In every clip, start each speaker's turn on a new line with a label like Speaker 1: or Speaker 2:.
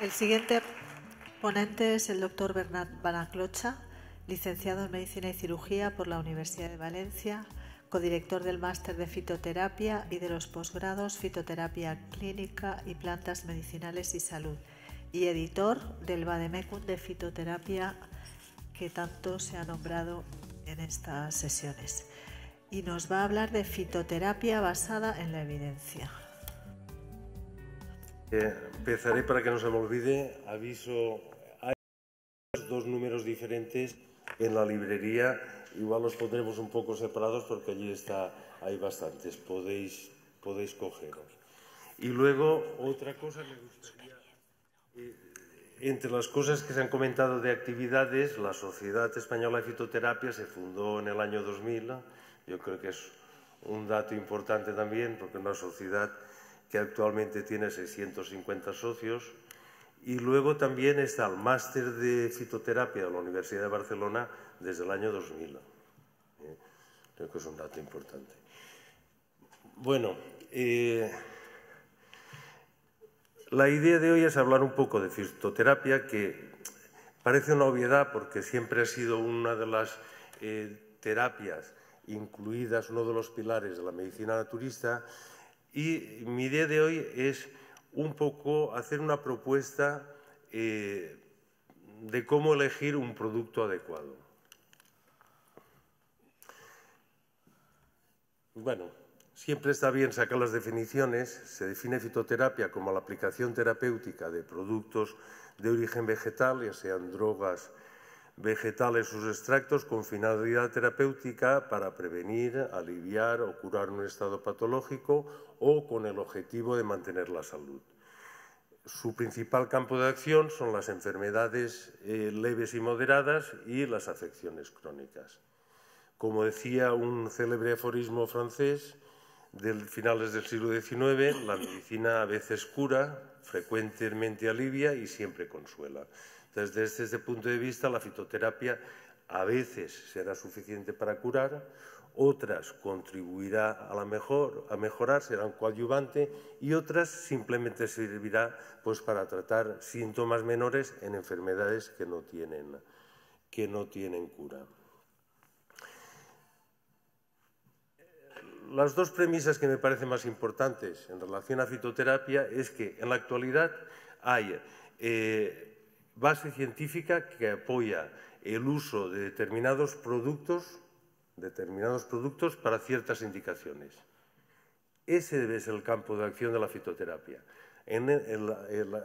Speaker 1: El siguiente ponente es el doctor Bernat Balaclocha, licenciado en Medicina y Cirugía por la Universidad de Valencia, codirector del Máster de Fitoterapia y de los posgrados Fitoterapia Clínica y Plantas Medicinales y Salud, y editor del Bademecum de Fitoterapia que tanto se ha nombrado en estas sesiones. Y nos va a hablar de fitoterapia basada en la evidencia empezaré para que no se me olvide, aviso, hay dos números diferentes en la librería, igual los pondremos un poco separados porque allí está, hay bastantes, podéis, podéis cogeros. Y luego otra cosa me gustaría, eh, entre las cosas que se han comentado de actividades, la Sociedad Española de Fitoterapia se fundó en el año 2000, yo creo que es un dato importante también porque una sociedad que actualmente tiene 650 socios. Y luego también está el máster de fitoterapia de la Universidad de Barcelona desde el año 2000. Eh, creo que es un dato importante. Bueno, eh, la idea de hoy es hablar un poco de fitoterapia, que parece una obviedad porque siempre ha sido una de las eh, terapias incluidas, uno de los pilares de la medicina naturista, y mi idea de hoy es un poco hacer una propuesta eh, de cómo elegir un producto adecuado. Bueno, siempre está bien sacar las definiciones. Se define fitoterapia como la aplicación terapéutica de productos de origen vegetal, ya sean drogas, vegetales sus extractos con finalidad terapéutica para prevenir, aliviar o curar un estado patológico o con el objetivo de mantener la salud. Su principal campo de acción son las enfermedades eh, leves y moderadas y las afecciones crónicas. Como decía un célebre aforismo francés de finales del siglo XIX, la medicina a veces cura, frecuentemente alivia y siempre consuela desde ese punto de vista, la fitoterapia a veces será suficiente para curar, otras contribuirá a, la mejor, a mejorar, será un coadyuvante y otras simplemente servirá pues, para tratar síntomas menores en enfermedades que no tienen, cura. Las dos premisas que me parecen más importantes en relación a fitoterapia es que en la actualidad hay eh, base científica que apoya el uso de determinados productos, determinados productos para ciertas indicaciones. Ese debe ser el campo de acción de la fitoterapia. En,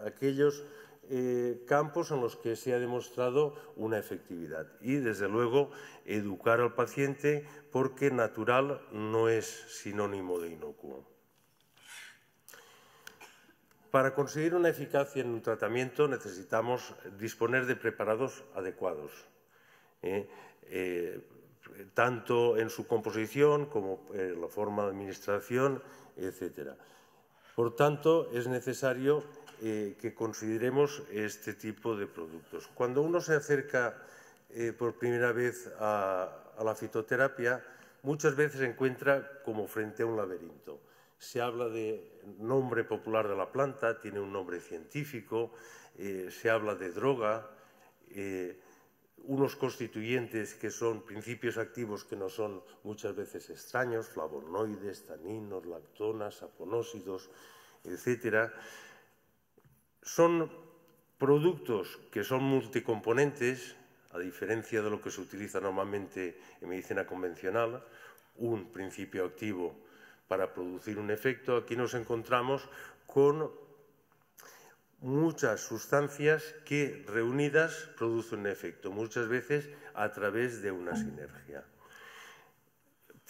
Speaker 1: aquellos eh, campos en los que se ha demostrado una efectividad. Y, desde luego, educar al paciente porque natural no es sinónimo de inocuo. Para conseguir una eficacia en un tratamiento necesitamos disponer de preparados adecuados, ¿eh? Eh, tanto en su composición como en eh, la forma de administración, etc. Por tanto, es necesario que consideremos este tipo de productos. Cuando uno se acerca por primera vez a la fitoterapia, muchas veces se encuentra como frente a un laberinto se habla de nombre popular de la planta, tiene un nombre científico, eh, se habla de droga, eh, unos constituyentes que son principios activos que no son muchas veces extraños, flavonoides, taninos, lactonas, saponósidos, etc. Son productos que son multicomponentes, a diferencia de lo que se utiliza normalmente en medicina convencional, un principio activo para producir un efecto, aquí nos encontramos con muchas sustancias que reunidas producen un efecto, muchas veces a través de una sinergia.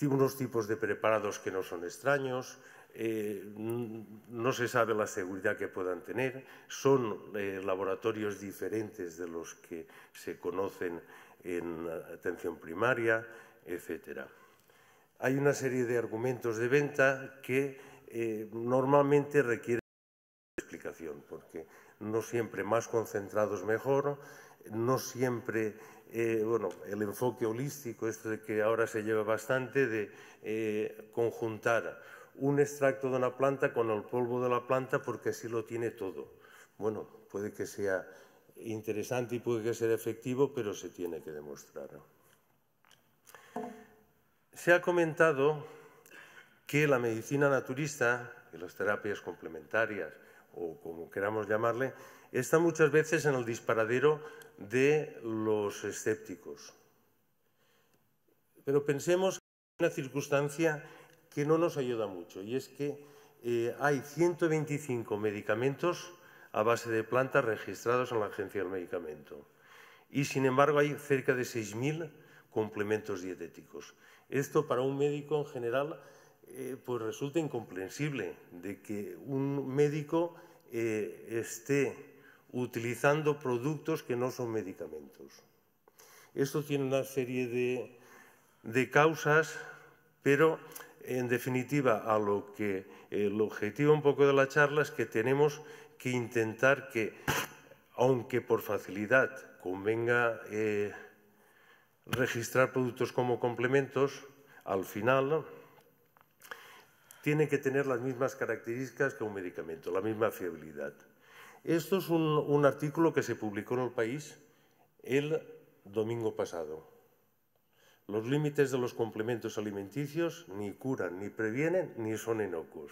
Speaker 1: Unos tipos de preparados que no son extraños, eh, no se sabe la seguridad que puedan tener, son eh, laboratorios diferentes de los que se conocen en atención primaria, etcétera hay una serie de argumentos de venta que eh, normalmente requieren explicación, porque no siempre más concentrados mejor, no siempre, eh, bueno, el enfoque holístico, esto de que ahora se lleva bastante, de eh, conjuntar un extracto de una planta con el polvo de la planta porque así lo tiene todo. Bueno, puede que sea interesante y puede que sea efectivo, pero se tiene que demostrar. Se ha comentado que la medicina naturista, y las terapias complementarias o como queramos llamarle, está muchas veces en el disparadero de los escépticos. Pero pensemos que hay una circunstancia que no nos ayuda mucho y es que eh, hay 125 medicamentos a base de plantas registrados en la Agencia del Medicamento y sin embargo hay cerca de 6.000 complementos dietéticos. Esto para un médico en general eh, pues resulta incomprensible de que un médico eh, esté utilizando productos que no son medicamentos. Esto tiene una serie de, causas, pero en definitiva a lo que el objetivo un poco de la charla es que tenemos que intentar que, aunque por facilidad convenga eh, registrar productos como complementos, al final, tiene que tener las mismas características que un medicamento, la misma fiabilidad. Esto es un, artículo que se publicó en el país el domingo pasado. Los límites de los complementos alimenticios ni curan, ni previenen, ni son inocuos.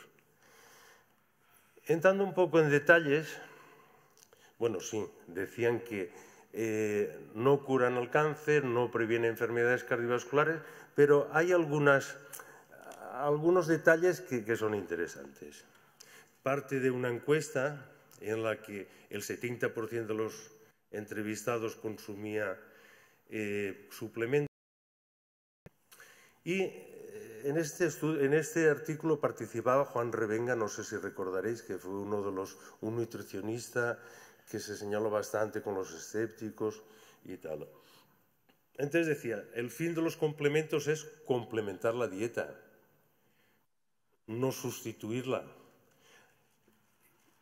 Speaker 1: Entrando un poco en detalles, bueno, sí, decían que eh, no curan el cáncer, no previenen enfermedades cardiovasculares, pero hay algunos detalles que, son interesantes. Parte de una encuesta en la que el 70% de los entrevistados consumía eh, suplementos. Y eh, este en este, artículo participaba Juan Revenga, no sé si recordaréis, que fue uno de los, un nutricionista que se señaló bastante con los escépticos y tal. Entonces decía, el fin de los complementos es complementar la dieta, no sustituirla.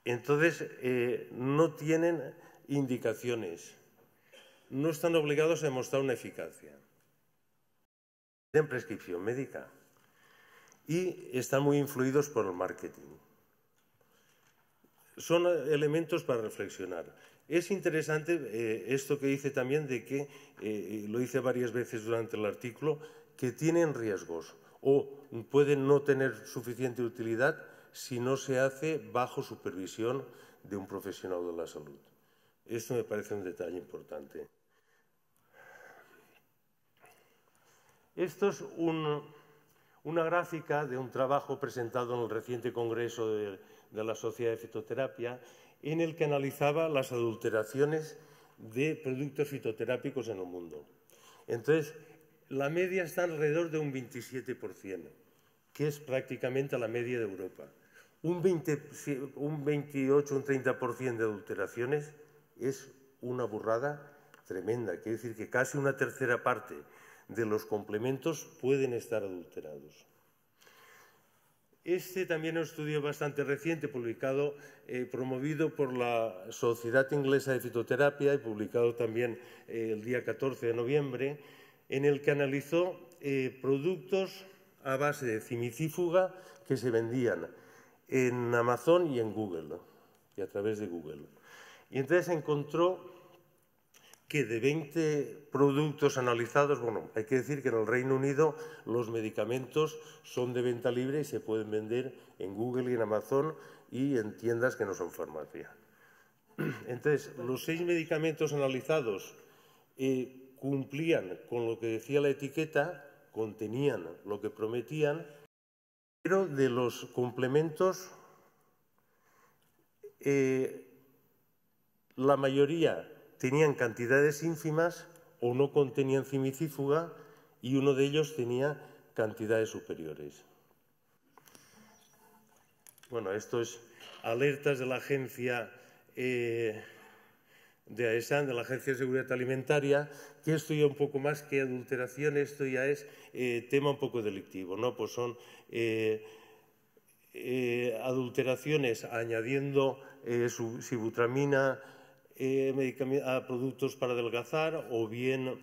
Speaker 1: Entonces, eh, no tienen indicaciones, no están obligados a demostrar una eficacia. Tienen prescripción médica y están muy influidos por el marketing son elementos para reflexionar. Es interesante eh, esto que dice también de que, eh, lo hice varias veces durante el artículo, que tienen riesgos o pueden no tener suficiente utilidad si no se hace bajo supervisión de un profesional de la salud. Esto me parece un detalle importante. Esto es una gráfica de un trabajo presentado en el reciente Congreso de, de la Sociedad de Fitoterapia, en el que analizaba las adulteraciones de productos fitoterápicos en el mundo. Entonces, la media está alrededor de un 27%, que es prácticamente la media de Europa. Un, un 28, un 30% de adulteraciones es una burrada tremenda. Quiere decir que casi una tercera parte de los complementos pueden estar adulterados. Este también es un estudio bastante reciente, publicado, eh, promovido por la Sociedad Inglesa de Fitoterapia y publicado también eh, el día 14 de noviembre, en el que analizó eh, productos a base de cimicífuga que se vendían en Amazon y en Google, y a través de Google. Y entonces encontró que de 20 productos analizados, bueno, hay que decir que en el Reino Unido los medicamentos son de venta libre y se pueden vender en Google y en Amazon y en tiendas que no son farmacia. Entonces, los seis medicamentos analizados eh, cumplían con lo que decía la etiqueta, contenían lo que prometían, pero de los complementos, eh, la mayoría tenían cantidades ínfimas o no contenían cimicífuga y uno de ellos tenía cantidades superiores. Bueno, esto es alertas de la agencia eh, de AESAN, de la Agencia de Seguridad Alimentaria, que esto ya un poco más que adulteración, esto ya es eh, tema un poco delictivo, ¿no? Pues son eh, adulteraciones añadiendo sibutramina, eh, a productos para adelgazar o bien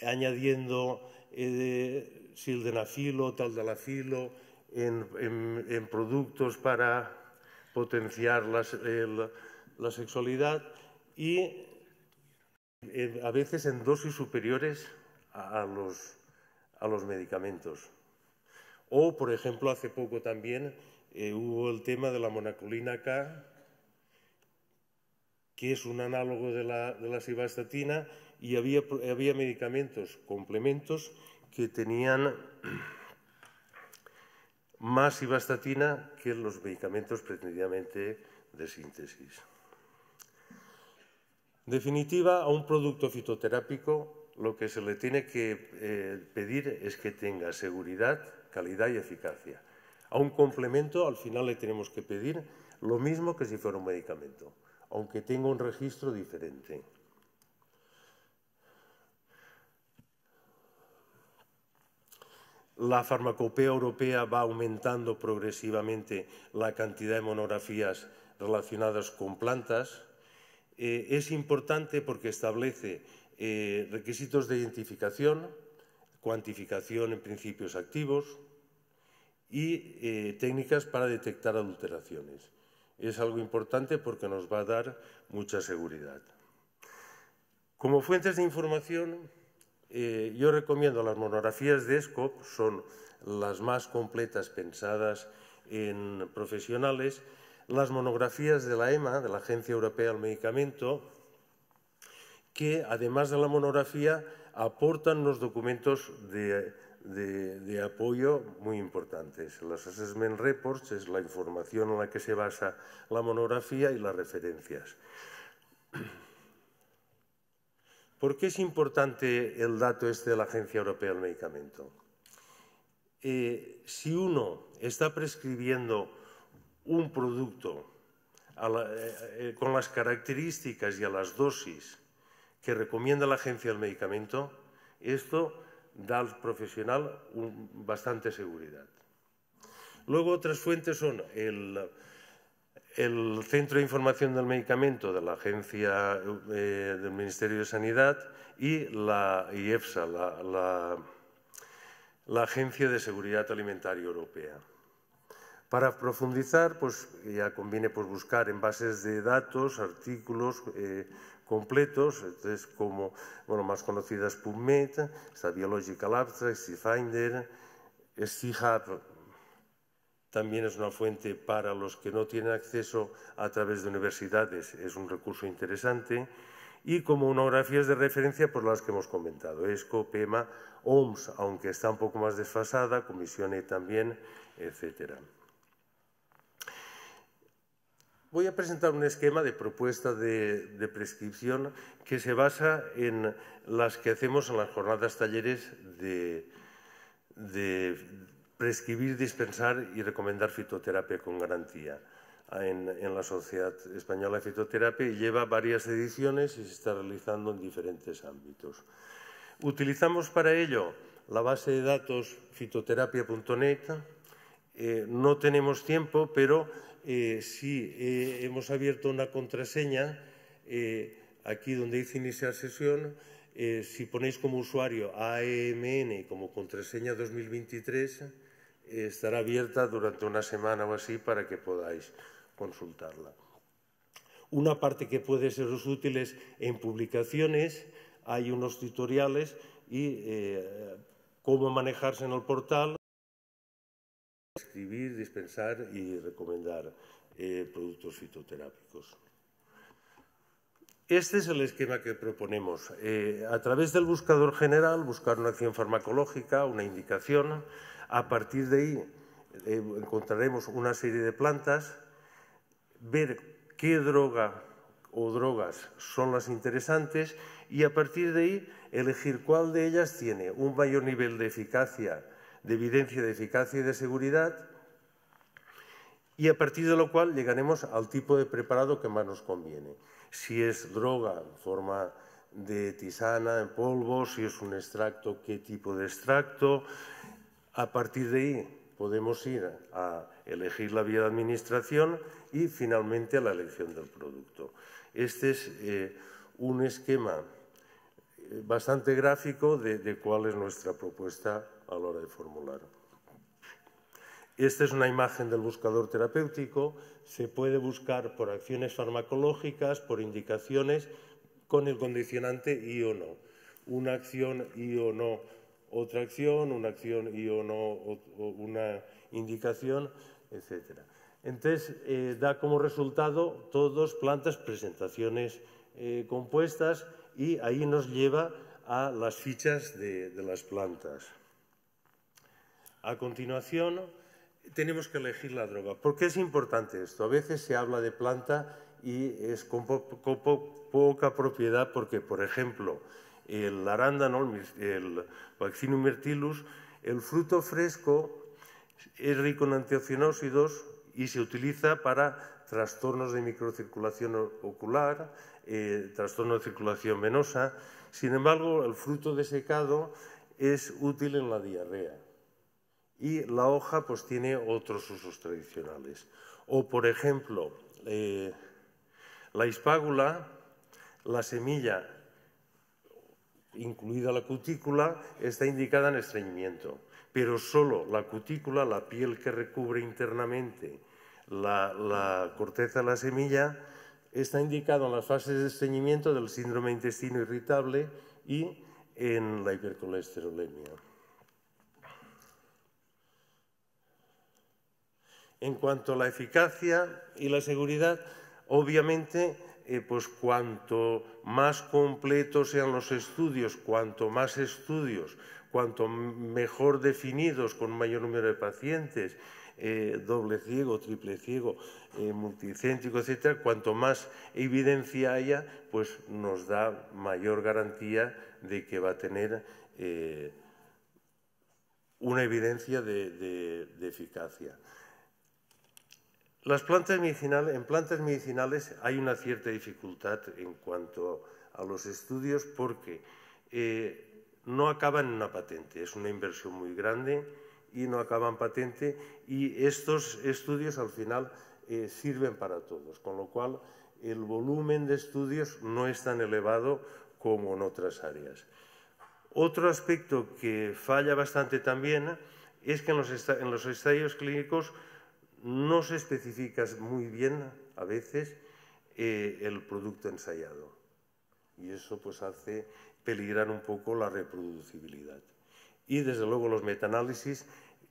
Speaker 1: añadiendo eh, sildenafilo, taldalafilo en, productos para potenciar la, sexualidad y eh, a veces en dosis superiores a, los, medicamentos. O, por ejemplo, hace poco también hubo el tema de la monacolina K, que es un análogo de la, de y había, medicamentos, complementos, que tenían más cibastatina que los medicamentos pretendidamente de síntesis. Definitiva, a un producto fitoterápico lo que se le tiene que eh, pedir es que tenga seguridad, calidad y eficacia. A un complemento al final le tenemos que pedir lo mismo que si fuera un medicamento aunque tenga un registro diferente. La farmacopea europea va aumentando progresivamente la cantidad de monografías relacionadas con plantas. Eh, es importante porque establece eh, requisitos de identificación, cuantificación en principios activos y eh, técnicas para detectar adulteraciones es algo importante porque nos va a dar mucha seguridad. Como fuentes de información, eh, yo recomiendo las monografías de ESCOP, son las más completas pensadas en profesionales, las monografías de la EMA, de la Agencia Europea del Medicamento, que además de la monografía aportan los documentos de de, apoyo muy importantes. Los assessment reports es la información en la que se basa la monografía y las referencias. ¿Por qué es importante el dato este de la Agencia Europea del Medicamento? Eh, si uno está prescribiendo un producto eh, eh, con las características y a las dosis que recomienda la Agencia del Medicamento, esto da al profesional bastante seguridad. Luego otras fuentes son el, Centro de Información del Medicamento de la Agencia eh, del Ministerio de Sanidad y la IEFSA, la, Agencia de Seguridad Alimentaria Europea. Para profundizar, pues ya conviene pues, buscar en bases de datos, artículos, eh, completos, entonces como, más conocidas PubMed, Biological Abstract, SciFinder, SciHub, también es una fuente para los que no tienen acceso a través de universidades, es un recurso interesante, y como monografías de referencia por pues las que hemos comentado, ESCO, PEMA, OMS, aunque está un poco más desfasada, Comisión e también, etcétera. Voy a presentar un esquema de propuesta de, prescripción que se basa en las que hacemos en las jornadas talleres de, prescribir, dispensar y recomendar fitoterapia con garantía. En, la Sociedad Española de Fitoterapia y lleva varias ediciones y se está realizando en diferentes ámbitos. Utilizamos para ello la base de datos fitoterapia.net. Eh, no tenemos tiempo, pero eh, si eh, hemos abierto una contraseña, eh, aquí donde dice iniciar sesión, si ponéis como usuario AEMN como contraseña 2023, estará abierta durante una semana o así para que podáis consultarla. Una parte que puede seros útil en publicaciones, hay unos tutoriales y cómo manejarse en el portal. Escribir, dispensar y recomendar eh, productos fitoterápicos. Este es el esquema que proponemos. Eh, a través del buscador general, buscar una acción farmacológica, una indicación. A partir de ahí eh, encontraremos una serie de plantas, ver qué droga o drogas son las interesantes y a partir de ahí elegir cuál de ellas tiene un mayor nivel de eficacia de evidencia de eficacia y de seguridad y a partir de lo cual llegaremos al tipo de preparado que más nos conviene. Si es droga en forma de tisana, en polvo, si es un extracto, qué tipo de extracto. A partir de ahí podemos ir a elegir la vía de administración y finalmente a la elección del producto. Este es eh, un esquema bastante gráfico de, cuál es nuestra propuesta a la hora de formular. Esta es una imagen del buscador terapéutico. Se puede buscar por acciones farmacológicas, por indicaciones, con el condicionante y o no. Una acción y o no otra acción, una acción y o no una indicación, etc. Entonces, eh, da como resultado todos plantas, presentaciones eh, compuestas y ahí nos lleva a las fichas de, las plantas. A continuación, tenemos que elegir la droga. ¿Por qué es importante esto? A veces se habla de planta y es con, poca propiedad porque, por ejemplo, el arándano, el vaccinum mirtilus, el fruto fresco es rico en antocianósidos y se utiliza para trastornos de microcirculación ocular, eh, trastorno de circulación venosa. Sin embargo, el fruto desecado es útil en la diarrea y la hoja pues tiene otros usos tradicionales. O, por ejemplo, eh, la hispágula, la semilla, incluida la cutícula, está indicada en estreñimiento, pero solo la cutícula, la piel que recubre internamente la corteza de la semilla, Está indicado en las fases de estreñimiento del síndrome intestino irritable y en la hipercolesterolemia. En cuanto a la eficacia y la seguridad, obviamente, eh, pues cuanto más completos sean los estudios, cuanto más estudios, cuanto mejor definidos, con mayor número de pacientes eh, doble ciego, triple ciego, eh, multicéntrico, etcétera, cuanto más evidencia haya, pues nos da mayor garantía de que va a tener eh, una evidencia de, eficacia. Las plantas medicinales, en plantas medicinales hay una cierta dificultad en cuanto a los estudios porque no acaban en una patente, es una inversión muy grande y no acaban patente y estos estudios al final eh, sirven para todos, con lo cual el volumen de estudios no es tan elevado como en otras áreas. Otro aspecto que falla bastante también es que en los, en clínicos no se especifica muy bien a veces eh, el producto ensayado y eso pues hace peligrar un poco la reproducibilidad. Y desde luego los metaanálisis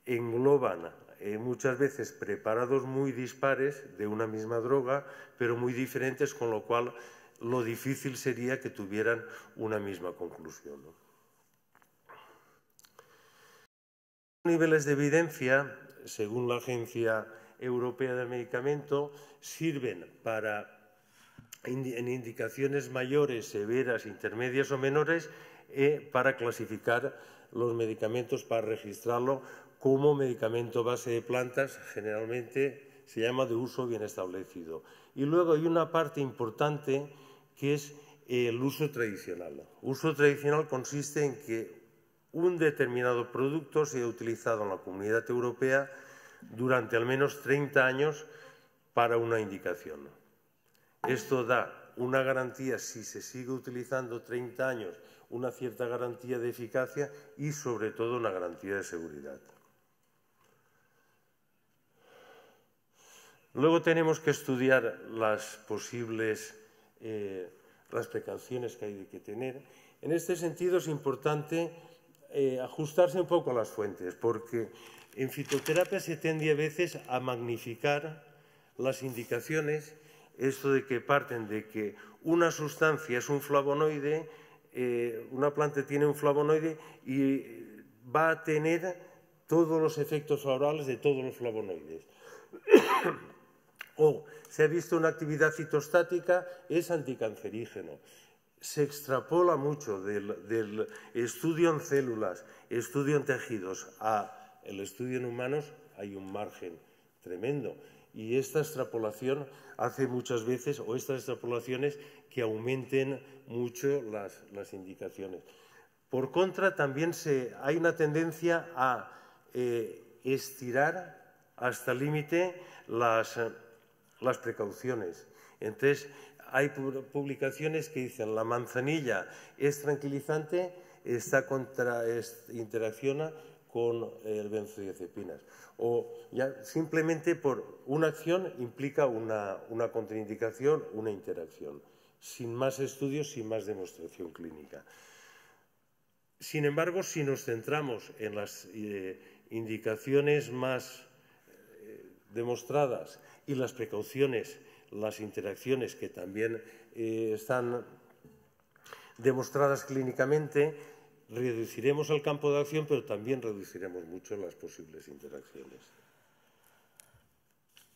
Speaker 1: engloban eh, muchas veces preparados muy dispares de una misma droga, pero muy diferentes, con lo cual lo difícil sería que tuvieran una misma conclusión. Los Niveles de evidencia, según la Agencia Europea del Medicamento, sirven para en indicaciones mayores, severas, intermedias o menores, eh, para clasificar los medicamentos, para registrarlo como medicamento base de plantas, generalmente se llama de uso bien establecido. Y luego hay una parte importante que es el uso tradicional. Uso tradicional consiste en que un determinado producto sea utilizado en la comunidad europea durante al menos 30 años para una indicación. Esto da una garantía, si se sigue utilizando 30 años, una cierta garantía de eficacia y sobre todo una garantía de seguridad. Luego tenemos que estudiar las posibles eh, precauciones que hay que tener. En este sentido es importante eh, ajustarse un poco a las fuentes, porque en fitoterapia se tiende a veces a magnificar las indicaciones, esto de que parten de que una sustancia es un flavonoide, eh, una planta tiene un flavonoide y va a tener todos los efectos florales de todos los flavonoides. o se ha visto una actividad citostática, es anticancerígeno. Se extrapola mucho del, estudio en células, estudio en tejidos, a el estudio en humanos hay un margen tremendo. Y esta extrapolación hace muchas veces, o estas extrapolaciones, que aumenten mucho las, indicaciones. Por contra, también hay una tendencia a eh, estirar hasta el límite las las precauciones. Entonces, hay publicaciones que dicen la manzanilla es tranquilizante, está contra, interacciona con el benzodiazepinas. O ya simplemente por una acción implica una, contraindicación, una interacción, sin más estudios, sin más demostración clínica. Sin embargo, si nos centramos en las eh, indicaciones más eh, demostradas y las precauciones, las interacciones que también eh, están demostradas clínicamente, reduciremos el campo de acción, pero también reduciremos mucho las posibles interacciones.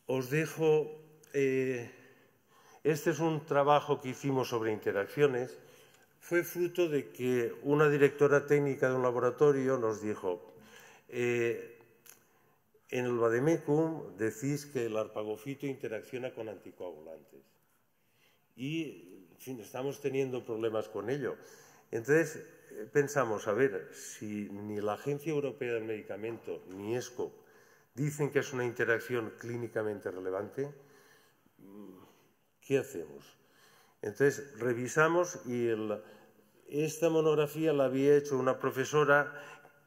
Speaker 1: Os dejo, eh, este es un trabajo que hicimos sobre interacciones, fue fruto de que una directora técnica de un laboratorio nos dijo, eh, en el Vademecum decís que el arpagofito interacciona con anticoagulantes. Y, estamos teniendo problemas con ello. Entonces, eh, pensamos, a ver, si ni la Agencia Europea del Medicamento ni ESCO dicen que es una interacción clínicamente relevante, ¿qué hacemos? Entonces, revisamos y esta monografía la había hecho una profesora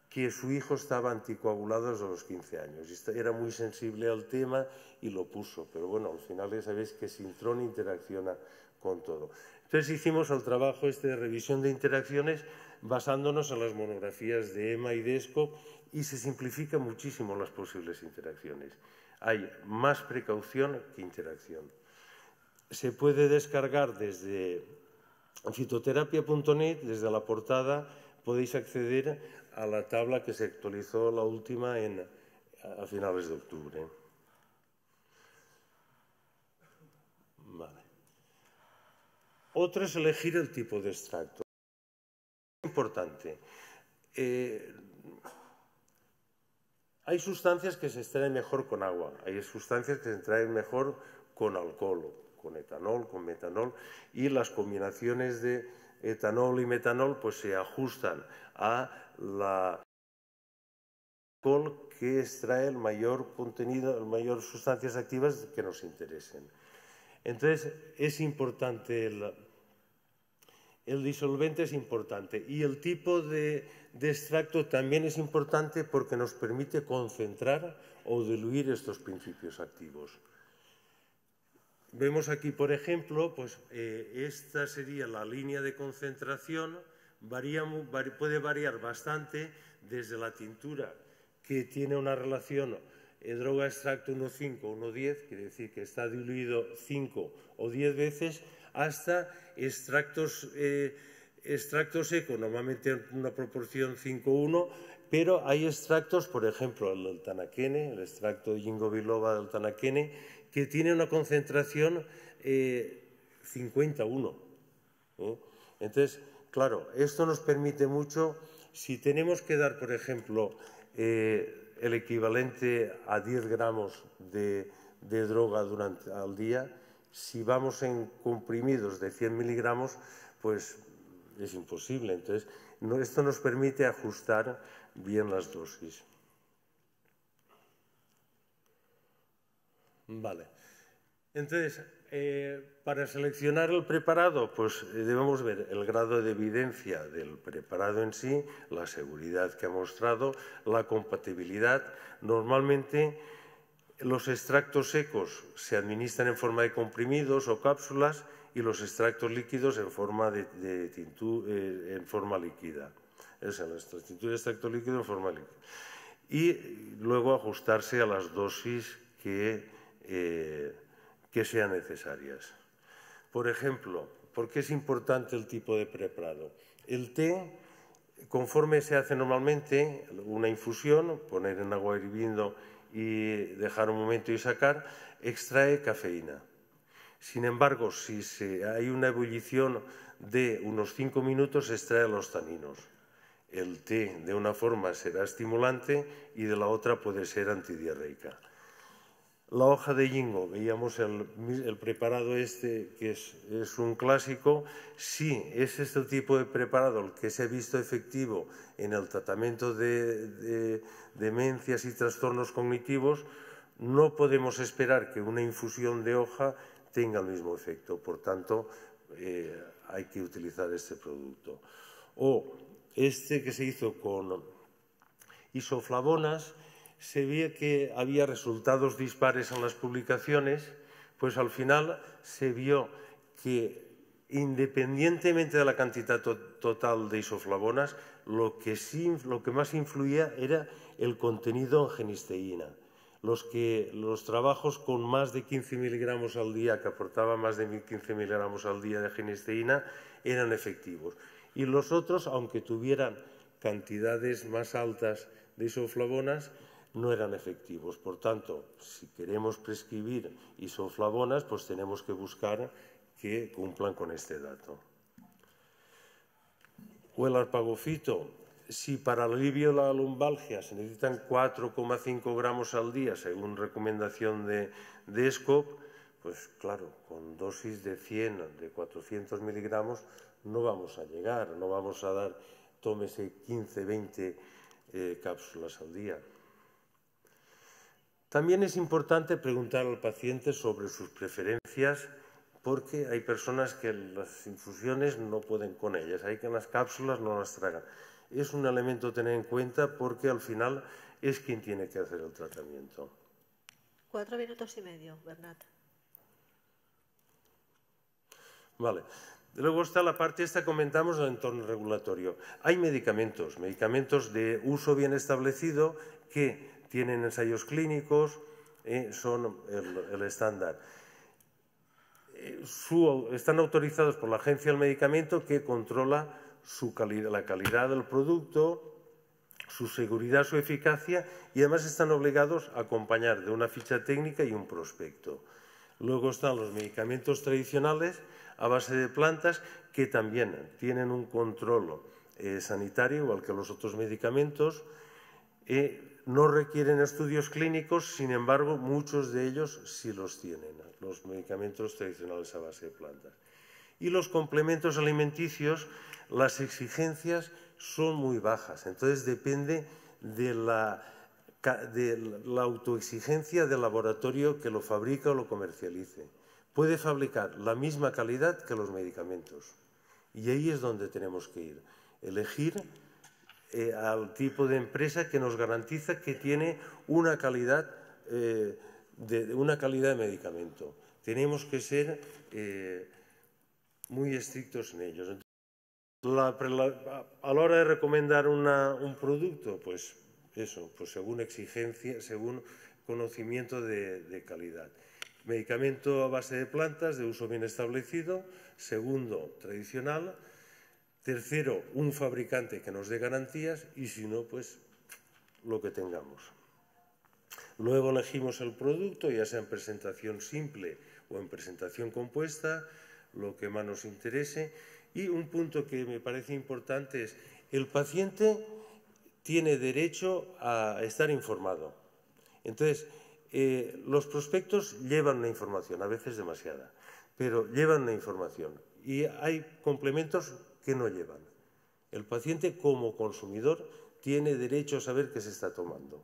Speaker 1: que su hijo estaba anticoagulado desde los 15 años. Era muy sensible al tema y lo puso. Pero bueno, al final ya sabéis que sintrón interacciona con todo. Entonces hicimos el trabajo este de revisión de interacciones basándonos en las monografías de EMA y de y se simplifica muchísimo las posibles interacciones. Hay más precaución que interacción. Se puede descargar desde fitoterapia.net, desde la portada, podéis acceder a la tabla que se actualizó la última en, a finales de octubre. Otro es elegir el tipo de extracto. Importante. Eh, hay sustancias que se extraen mejor con agua, hay sustancias que se extraen mejor con alcohol, con etanol, con metanol, y las combinaciones de etanol y metanol pues se ajustan a la col que extrae el mayor contenido, el mayor sustancias activas que nos interesen. Entonces, es importante el, disolvente es importante y el tipo de, extracto también es importante porque nos permite concentrar o diluir estos principios activos. Vemos aquí, por ejemplo, pues eh, esta sería la línea de concentración varía, puede variar bastante desde la tintura, que tiene una relación eh, droga extracto 1,5, 1,10, quiere decir que está diluido 5 o 10 veces, hasta extractos, eh, extractos normalmente en una proporción 5,1, pero hay extractos, por ejemplo, el del tanaquene, el extracto Jingo Biloba del tanaquene, que tiene una concentración eh, 51. Entonces, Claro, esto nos permite mucho, si tenemos que dar, por ejemplo, eh, el equivalente a 10 gramos de, droga durante, al día, si vamos en comprimidos de 100 miligramos, pues es imposible. Entonces, esto nos permite ajustar bien las dosis. Vale. Entonces, eh, para seleccionar el preparado, pues eh, debemos ver el grado de evidencia del preparado en sí, la seguridad que ha mostrado, la compatibilidad. Normalmente los extractos secos se administran en forma de comprimidos o cápsulas y los extractos líquidos en forma, de, eh, en forma líquida. Es decir, de extracto líquido en forma líquida. Y luego ajustarse a las dosis que que sean necesarias. Por ejemplo, ¿por qué es importante el tipo de preparado? El té, conforme se hace normalmente, una infusión, poner en agua hirviendo y dejar un momento y sacar, extrae cafeína. Sin embargo, si hay una ebullición de unos cinco minutos, extrae los taninos. El té de una forma será estimulante y de la otra puede ser antidiarreica. La hoja de Yingo, veíamos el, preparado este, que es, un clásico. Sí, es este tipo de preparado el que se ha visto efectivo en el tratamiento de, demencias y trastornos cognitivos. No podemos esperar que una infusión de hoja tenga el mismo efecto. Por tanto, eh, hay que utilizar este producto. O este que se hizo con isoflavonas, se veía que había resultados dispares en las publicaciones, pues al final se vio que independientemente de la cantidad total de isoflavonas, lo que, más influía era el contenido en genisteína. Los, trabajos con más de 15 miligramos al día, que aportaban más de 15 miligramos al día de genisteína, eran efectivos. Y los otros, aunque tuvieran cantidades más altas de isoflavonas, no eran efectivos. Por tanto, si queremos prescribir isoflavonas, pues tenemos que buscar que cumplan con este dato. O el arpagofito, si para alivio de la lumbalgia se necesitan 4,5 gramos al día, según recomendación de, de pues claro, con dosis de 100, de 400 miligramos, no vamos a llegar, no vamos a dar, tómese 15, 20 eh, cápsulas al día. También es importante preguntar al paciente sobre sus preferencias porque hay personas que las infusiones no pueden con ellas, hay que las cápsulas no las tragan. Es un elemento a tener en cuenta porque al final es quien tiene que hacer el tratamiento. Cuatro minutos y medio, Bernat. Vale. Luego está la parte esta, comentamos, del entorno regulatorio. Hay medicamentos, medicamentos de uso bien establecido que tienen ensayos clínicos, eh, son el, estándar. Eh, están autorizados por la Agencia del Medicamento que controla la calidad del producto, su seguridad, su eficacia y además están obligados a acompañar de una ficha técnica y un prospecto. Luego están los medicamentos tradicionales a base de plantas que también tienen un control eh, sanitario, igual que los otros medicamentos no requieren estudios clínicos, sin embargo, muchos de ellos sí los tienen, los medicamentos tradicionales a base de plantas. Y los complementos alimenticios, las exigencias son muy bajas, entonces depende de la, de la autoexigencia del laboratorio que lo fabrica o lo comercialice. Puede fabricar la misma calidad que los medicamentos. Y ahí es donde tenemos que ir, elegir eh, al tipo de empresa que nos garantiza que tiene una calidad, eh, de, una calidad de medicamento. Tenemos que ser eh, muy estrictos en ellos. a la hora de recomendar un producto, pues eso, pues según exigencia, según conocimiento de calidad. Medicamento a base de plantas de uso bien establecido. Segundo, tradicional. Tercero, un fabricante que nos dé garantías y si no, pues lo que tengamos. Luego elegimos el producto, ya sea en presentación simple o en presentación compuesta, lo que más nos interese. Y un punto que me parece importante es, el paciente tiene derecho a estar informado. Entonces, eh, los prospectos llevan la información, a veces demasiada, pero llevan la información. Y hay complementos no llevan. El paciente como consumidor tiene derecho a saber qué se está tomando,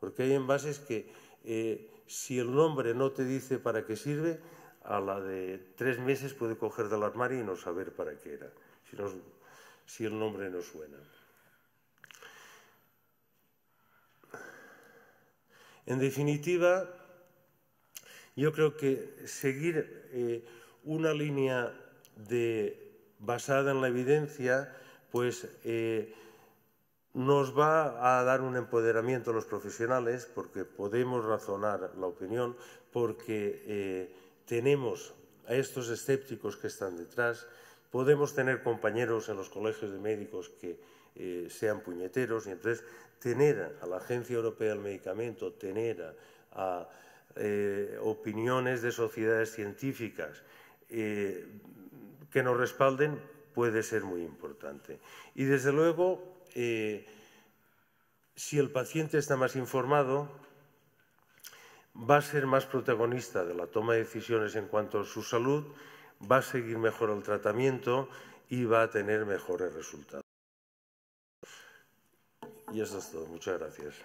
Speaker 1: porque hay envases que eh, si el nombre no te dice para qué sirve, a la de tres meses puede coger del armario y no saber para qué era, si, el nombre no suena. En definitiva, yo creo que seguir eh, una línea de basada en la evidencia, pues eh, nos va a dar un empoderamiento a los profesionales porque podemos razonar la opinión, porque eh, tenemos a estos escépticos que están detrás, podemos tener compañeros en los colegios de médicos que eh, sean puñeteros y entonces tener a la Agencia Europea del Medicamento, tener a, opiniones de sociedades científicas, que nos respalden puede ser muy importante. Y desde luego, eh, si el paciente está más informado, va a ser más protagonista de la toma de decisiones en cuanto a su salud, va a seguir mejor el tratamiento y va a tener mejores resultados. Y eso es todo. Muchas Gracias.